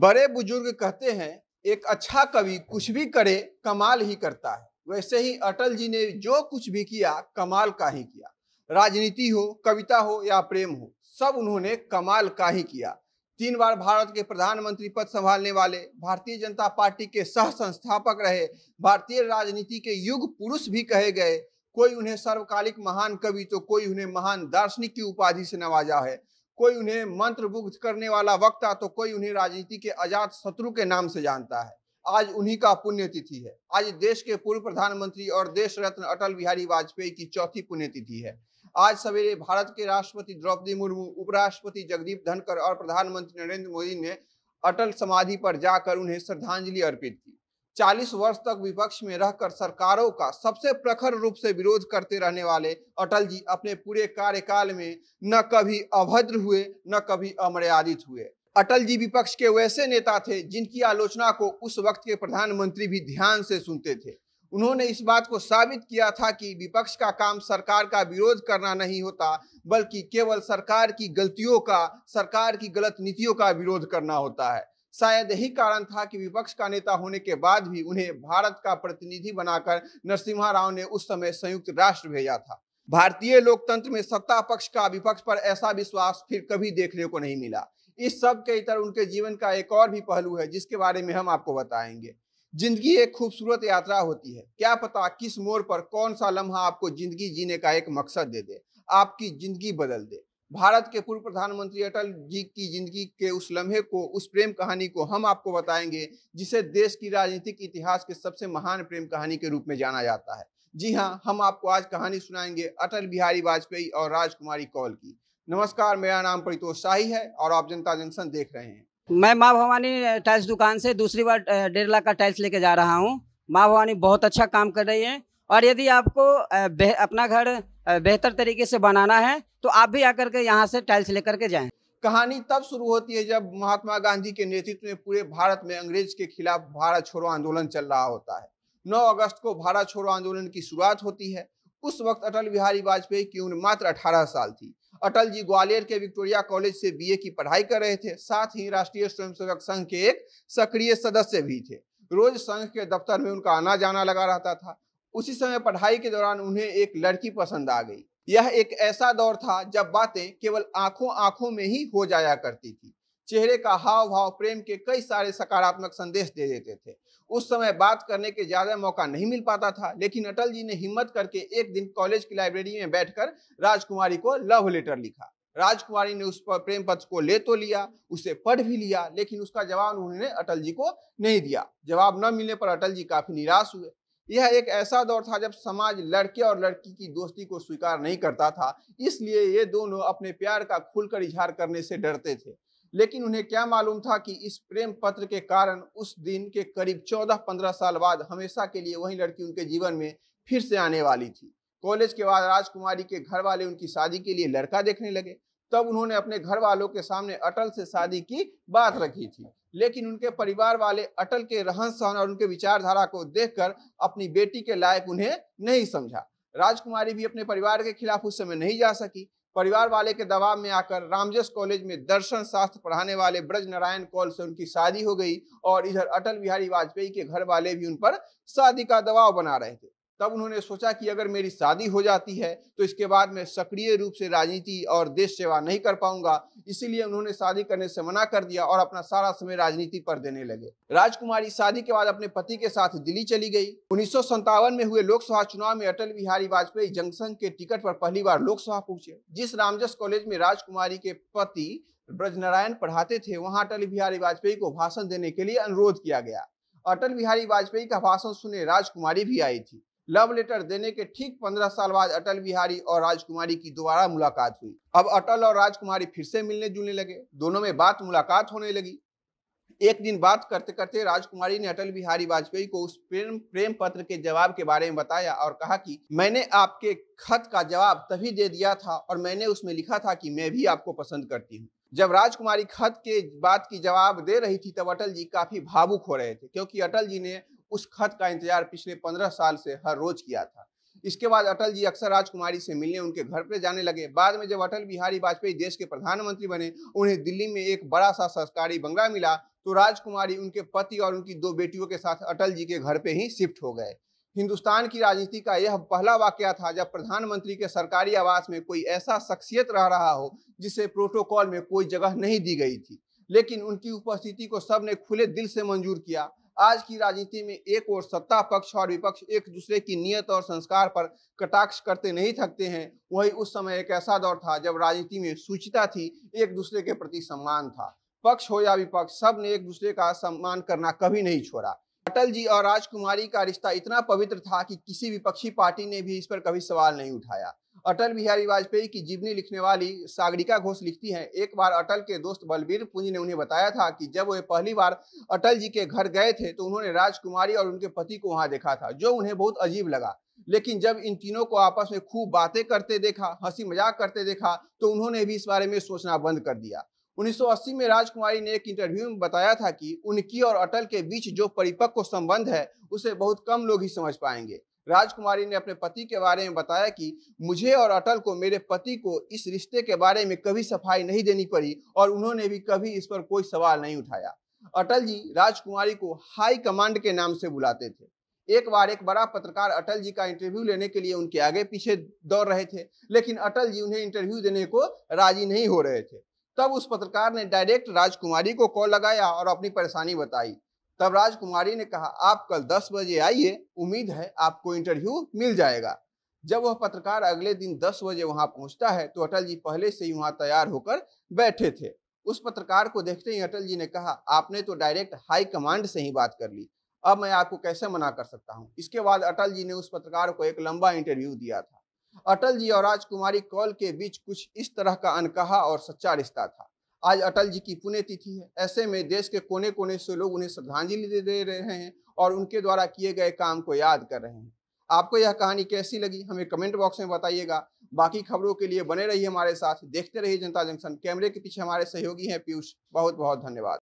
बड़े बुजुर्ग कहते हैं एक अच्छा कवि कुछ भी करे कमाल ही करता है वैसे ही अटल जी ने जो कुछ भी किया कमाल का ही किया राजनीति हो कविता हो या प्रेम हो सब उन्होंने कमाल का ही किया तीन बार भारत के प्रधानमंत्री पद संभालने वाले भारतीय जनता पार्टी के सह संस्थापक रहे भारतीय राजनीति के युग पुरुष भी कहे गए कोई उन्हें सर्वकालिक महान कवि तो कोई उन्हें महान दार्शनिक की उपाधि से नवाजा है कोई उन्हें मुग्ध करने वाला वक्ता तो कोई उन्हें राजनीति के आजाद शत्रु के नाम से जानता है आज उन्हीं का पुण्यतिथि है आज देश के पूर्व प्रधानमंत्री और देश रत्न अटल बिहारी वाजपेयी की चौथी पुण्यतिथि है आज सवेरे भारत के राष्ट्रपति द्रौपदी मुर्मू उपराष्ट्रपति जगदीप धनखड़ और प्रधानमंत्री नरेंद्र मोदी ने अटल समाधि पर जाकर उन्हें श्रद्धांजलि अर्पित की 40 वर्ष तक विपक्ष में रहकर सरकारों का सबसे प्रखर रूप से विरोध करते रहने वाले अटल जी अपने पूरे कार्यकाल में न कभी अभद्र हुए न कभी अमर्यादित हुए अटल जी विपक्ष के वैसे नेता थे जिनकी आलोचना को उस वक्त के प्रधानमंत्री भी ध्यान से सुनते थे उन्होंने इस बात को साबित किया था कि विपक्ष का काम सरकार का विरोध करना नहीं होता बल्कि केवल सरकार की गलतियों का सरकार की गलत नीतियों का विरोध करना होता है शायद यही कारण था कि विपक्ष का नेता होने के बाद भी उन्हें भारत का प्रतिनिधि बनाकर नरसिम्हा राव ने उस समय संयुक्त राष्ट्र भेजा था भारतीय लोकतंत्र में सत्ता पक्ष का विपक्ष पर ऐसा विश्वास फिर कभी देखने को नहीं मिला इस सब के इतर उनके जीवन का एक और भी पहलू है जिसके बारे में हम आपको बताएंगे जिंदगी एक खूबसूरत यात्रा होती है क्या पता किस मोड़ पर कौन सा लम्हा आपको जिंदगी जीने का एक मकसद दे दे आपकी जिंदगी बदल दे भारत के पूर्व प्रधानमंत्री अटल जी की जिंदगी के उस लम्हे को उस प्रेम कहानी को हम आपको बताएंगे जिसे देश की राजनीतिक इतिहास के सबसे महान प्रेम कहानी के रूप में जाना जाता है जी हाँ हम आपको आज कहानी सुनाएंगे अटल बिहारी वाजपेयी और राजकुमारी कौल की नमस्कार मेरा नाम परितोष शाही है और आप जनता जंक्शन देख रहे हैं मैं माँ भवानी टाइल्स दुकान से दूसरी बार डेढ़ लाख का टाइल्स लेके जा रहा हूँ माँ भवानी बहुत अच्छा काम कर रही है और यदि आपको अपना घर बेहतर तरीके से बनाना है तो आप भी आकर के यहाँ से टाइल्स लेकर के जाएं कहानी तब शुरू होती है जब महात्मा गांधी के नेतृत्व में पूरे भारत में अंग्रेज के खिलाफ भारत छोड़ो आंदोलन चल रहा होता है 9 अगस्त को भारत छोड़ो आंदोलन की शुरुआत होती है उस वक्त अटल बिहारी वाजपेयी की उम्र मात्र 18 साल थी अटल जी ग्वालियर के विक्टोरिया कॉलेज से बीए की पढ़ाई कर रहे थे साथ ही राष्ट्रीय स्वयंसेवक संघ के एक सक्रिय सदस्य भी थे रोज संघ के दफ्तर में उनका आना जाना लगा रहता था उसी समय पढ़ाई के दौरान उन्हें एक लड़की पसंद आ गई यह एक ऐसा दौर था जब बातें केवल आंखों आंखों में ही हो जाया करती थी चेहरे का हाव भाव प्रेम के कई सारे सकारात्मक संदेश दे देते थे उस समय बात करने के ज्यादा मौका नहीं मिल पाता था लेकिन अटल जी ने हिम्मत करके एक दिन कॉलेज की लाइब्रेरी में बैठकर राजकुमारी को लव लेटर लिखा राजकुमारी ने उस पर प्रेम पत्र को ले तो लिया उसे पढ़ भी लिया लेकिन उसका जवाब उन्होंने अटल जी को नहीं दिया जवाब न मिलने पर अटल जी काफी निराश हुए यह एक ऐसा दौर था जब समाज लड़के और लड़की की दोस्ती को स्वीकार नहीं करता था इसलिए ये दोनों अपने प्यार का खुलकर इजहार करने से डरते थे लेकिन उन्हें क्या मालूम था कि इस प्रेम पत्र के कारण उस दिन के करीब 14-15 साल बाद हमेशा के लिए वही लड़की उनके जीवन में फिर से आने वाली थी कॉलेज के बाद राजकुमारी के घर वाले उनकी शादी के लिए लड़का देखने लगे तब उन्होंने अपने घर वालों के सामने अटल से शादी की बात रखी थी लेकिन उनके परिवार वाले अटल के रहन सहन और उनके विचारधारा को देखकर अपनी बेटी के लायक उन्हें नहीं समझा राजकुमारी भी अपने परिवार के खिलाफ उस समय नहीं जा सकी परिवार वाले के दबाव में आकर रामजस कॉलेज में दर्शन शास्त्र पढ़ाने वाले ब्रज नारायण कौल से उनकी शादी हो गई और इधर अटल बिहारी वाजपेयी के घर वाले भी उन पर शादी का दबाव बना रहे थे तब उन्होंने सोचा कि अगर मेरी शादी हो जाती है तो इसके बाद मैं सक्रिय रूप से राजनीति और देश सेवा नहीं कर पाऊंगा इसीलिए उन्होंने शादी करने से मना कर दिया और अपना सारा समय राजनीति पर देने लगे राजकुमारी शादी के बाद अपने पति के साथ दिल्ली चली गई उन्नीस में हुए लोकसभा चुनाव में अटल बिहारी वाजपेयी जंक्शन के टिकट पर पहली बार लोकसभा पहुंचे जिस रामजस कॉलेज में राजकुमारी के पति ब्रजनारायण पढ़ाते थे वहां अटल बिहारी वाजपेयी को भाषण देने के लिए अनुरोध किया गया अटल बिहारी वाजपेयी का भाषण सुने राजकुमारी भी आई थी लव लेटर देने के ठीक पंद्रह साल बाद अटल बिहारी और राजकुमारी की दोबारा मुलाकात हुई अब अटल और राजकुमारी फिर से मिलने जुलने लगे दोनों में बात मुलाकात होने लगी एक दिन बात करते करते राजकुमारी ने अटल बिहारी वाजपेयी को उस प्रेम प्रेम पत्र के जवाब के बारे में बताया और कहा कि मैंने आपके खत का जवाब तभी दे दिया था और मैंने उसमें लिखा था कि मैं भी आपको पसंद करती हूँ जब राजकुमारी खत के बात की जवाब दे रही थी तब अटल जी काफी भावुक हो रहे थे क्योंकि अटल जी ने उस खत का इंतजार पिछले पंद्रह साल से हर रोज किया था इसके बाद अटल जी अक्सर राजकुमारी से मिलने उनके घर पर जाने लगे बाद में जब अटल बिहारी वाजपेयी देश के प्रधानमंत्री बने उन्हें दिल्ली में एक बड़ा सा सरकारी बंगला मिला तो राजकुमारी उनके पति और उनकी दो बेटियों के साथ अटल जी के घर पे ही शिफ्ट हो गए हिंदुस्तान की राजनीति का यह पहला वाक्य था जब प्रधानमंत्री के सरकारी आवास में कोई ऐसा शख्सियत रह रहा हो जिसे प्रोटोकॉल में कोई जगह नहीं दी गई थी लेकिन उनकी उपस्थिति को सब ने खुले दिल से मंजूर किया आज की राजनीति में एक और सत्ता पक्ष और विपक्ष एक दूसरे की नियत और संस्कार पर कटाक्ष करते नहीं थकते हैं वही उस समय एक ऐसा दौर था जब राजनीति में सूचिता थी एक दूसरे के प्रति सम्मान था पक्ष हो या विपक्ष सब ने एक दूसरे का सम्मान करना कभी नहीं छोड़ा अटल जी और राजकुमारी का रिश्ता इतना पवित्र था कि किसी विपक्षी पार्टी ने भी इस पर कभी सवाल नहीं उठाया अटल बिहारी वाजपेयी की जीवनी लिखने वाली सागरिका घोष लिखती हैं एक बार अटल के दोस्त बलबीर पुंज ने उन्हें बताया था कि जब वे पहली बार अटल जी के घर गए थे तो उन्होंने राजकुमारी और उनके पति को वहां देखा था जो उन्हें बहुत अजीब लगा लेकिन जब इन तीनों को आपस में खूब बातें करते देखा हंसी मजाक करते देखा तो उन्होंने भी इस बारे में सोचना बंद कर दिया 1980 में राजकुमारी ने एक इंटरव्यू में बताया था कि उनकी और अटल के बीच जो परिपक्व संबंध है उसे बहुत कम लोग ही समझ पाएंगे राजकुमारी ने अपने पति के बारे में बताया कि मुझे और अटल को मेरे पति को इस रिश्ते के बारे में कभी सफाई नहीं देनी पड़ी और उन्होंने भी कभी इस पर कोई सवाल नहीं उठाया अटल जी राजकुमारी को हाई कमांड के नाम से बुलाते थे एक बार एक बड़ा पत्रकार अटल जी का इंटरव्यू लेने के लिए उनके आगे पीछे दौड़ रहे थे लेकिन अटल जी उन्हें इंटरव्यू देने को राजी नहीं हो रहे थे तब उस पत्रकार ने डायरेक्ट राजकुमारी को कॉल लगाया और अपनी परेशानी बताई तब राजकुमारी ने कहा आप कल दस बजे आइए उम्मीद है आपको इंटरव्यू मिल जाएगा जब वह पत्रकार अगले दिन दस बजे वहां पहुंचता है तो अटल जी पहले से ही वहां तैयार होकर बैठे थे उस पत्रकार को देखते ही अटल जी ने कहा आपने तो डायरेक्ट हाई कमांड से ही बात कर ली अब मैं आपको कैसे मना कर सकता हूँ इसके बाद अटल जी ने उस पत्रकार को एक लंबा इंटरव्यू दिया था अटल जी और राजकुमारी कॉल के बीच कुछ इस तरह का अनकहा और सच्चा रिश्ता था आज अटल जी की पुण्यतिथि है ऐसे में देश के कोने कोने से लोग उन्हें श्रद्धांजलि दे दे रहे हैं और उनके द्वारा किए गए काम को याद कर रहे हैं आपको यह कहानी कैसी लगी हमें कमेंट बॉक्स में बताइएगा बाकी खबरों के लिए बने रहिए हमारे साथ देखते रहिए जनता जंक्शन कैमरे के पीछे हमारे सहयोगी हैं पीयूष बहुत बहुत धन्यवाद